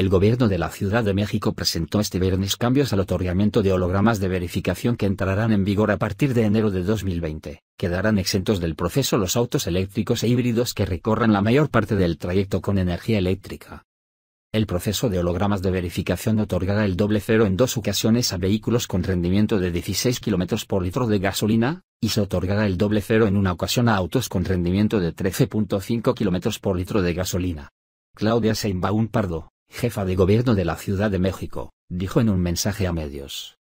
el gobierno de la Ciudad de México presentó este viernes cambios al otorgamiento de hologramas de verificación que entrarán en vigor a partir de enero de 2020. Quedarán exentos del proceso los autos eléctricos e híbridos que recorran la mayor parte del trayecto con energía eléctrica. El proceso de hologramas de verificación otorgará el doble cero en dos ocasiones a vehículos con rendimiento de 16 km por litro de gasolina, y se otorgará el doble cero en una ocasión a autos con rendimiento de 13.5 km por litro de gasolina. Claudia Seinbaum Pardo jefa de gobierno de la Ciudad de México, dijo en un mensaje a medios.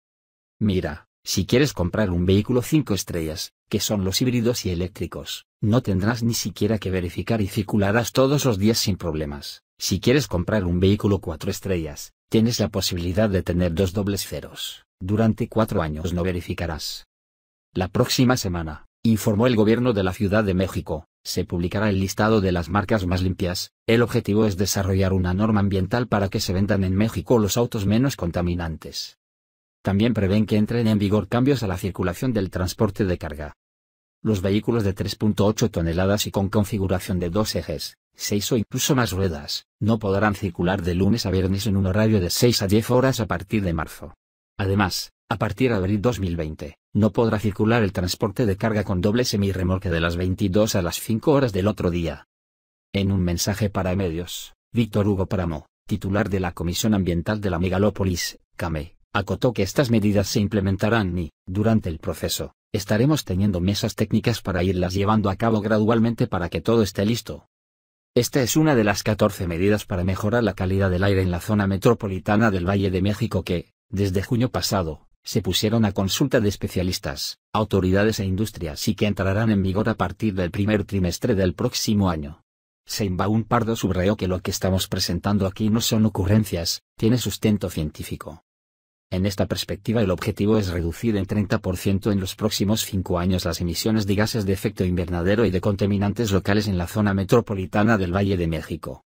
Mira, si quieres comprar un vehículo 5 estrellas, que son los híbridos y eléctricos, no tendrás ni siquiera que verificar y circularás todos los días sin problemas. Si quieres comprar un vehículo 4 estrellas, tienes la posibilidad de tener dos dobles ceros. Durante cuatro años no verificarás. La próxima semana, informó el gobierno de la Ciudad de México, se publicará el listado de las marcas más limpias. El objetivo es desarrollar una norma ambiental para que se vendan en México los autos menos contaminantes. También prevén que entren en vigor cambios a la circulación del transporte de carga. Los vehículos de 3.8 toneladas y con configuración de dos ejes, seis o incluso más ruedas, no podrán circular de lunes a viernes en un horario de 6 a 10 horas a partir de marzo. Además, a partir de abril 2020, no podrá circular el transporte de carga con doble semirremolque de las 22 a las 5 horas del otro día. En un mensaje para medios, Víctor Hugo Pramo, titular de la Comisión Ambiental de la Megalópolis, CAME, acotó que estas medidas se implementarán y, durante el proceso, estaremos teniendo mesas técnicas para irlas llevando a cabo gradualmente para que todo esté listo. Esta es una de las 14 medidas para mejorar la calidad del aire en la zona metropolitana del Valle de México que, desde junio pasado, se pusieron a consulta de especialistas, autoridades e industrias y que entrarán en vigor a partir del primer trimestre del próximo año. un Pardo subrayó que lo que estamos presentando aquí no son ocurrencias, tiene sustento científico. En esta perspectiva el objetivo es reducir en 30% en los próximos cinco años las emisiones de gases de efecto invernadero y de contaminantes locales en la zona metropolitana del Valle de México.